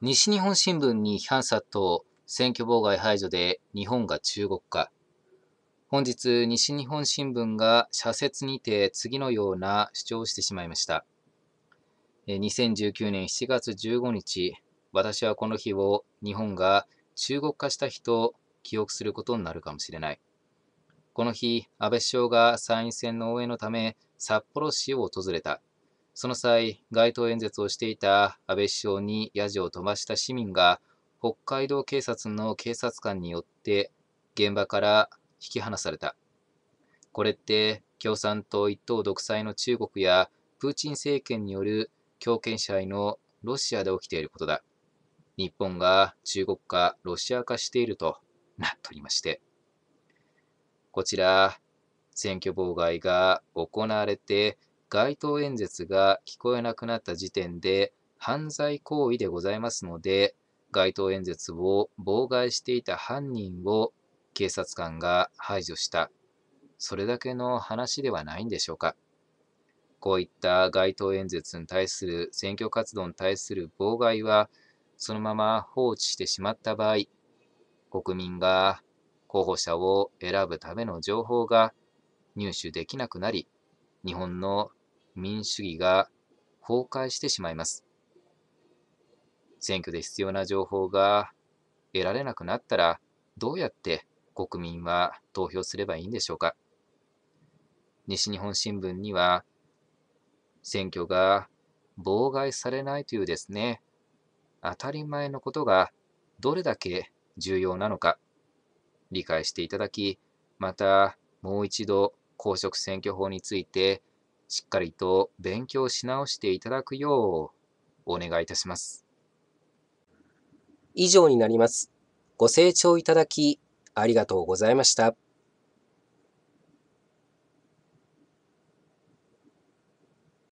西日本新聞に批判殺到、選挙妨害排除で日本が中国化。本日、西日本新聞が社説にて次のような主張をしてしまいました。2019年7月15日、私はこの日を日本が中国化した日と記憶することになるかもしれない。この日、安倍首相が参院選の応援のため札幌市を訪れた。その際、街頭演説をしていた安倍首相にヤジを飛ばした市民が、北海道警察の警察官によって現場から引き離された。これって共産党一党独裁の中国やプーチン政権による強権者へのロシアで起きていることだ。日本が中国化、ロシア化しているとなっておりまして。こちら、選挙妨害が行われて街頭演説が聞こえなくなった時点で犯罪行為でございますので、街頭演説を妨害していた犯人を警察官が排除した、それだけの話ではないんでしょうか。こういった街頭演説に対する選挙活動に対する妨害は、そのまま放置してしまった場合、国民が候補者を選ぶための情報が入手できなくなり、日本の民主主義が崩壊してしまいます。選挙で必要な情報が得られなくなったら、どうやって国民は投票すればいいんでしょうか。西日本新聞には、選挙が妨害されないというですね、当たり前のことがどれだけ重要なのか、理解していただき、またもう一度公職選挙法についてしっかりと勉強し直していただくようお願いいたします。以上になります。ご清聴いただきありがとうございました。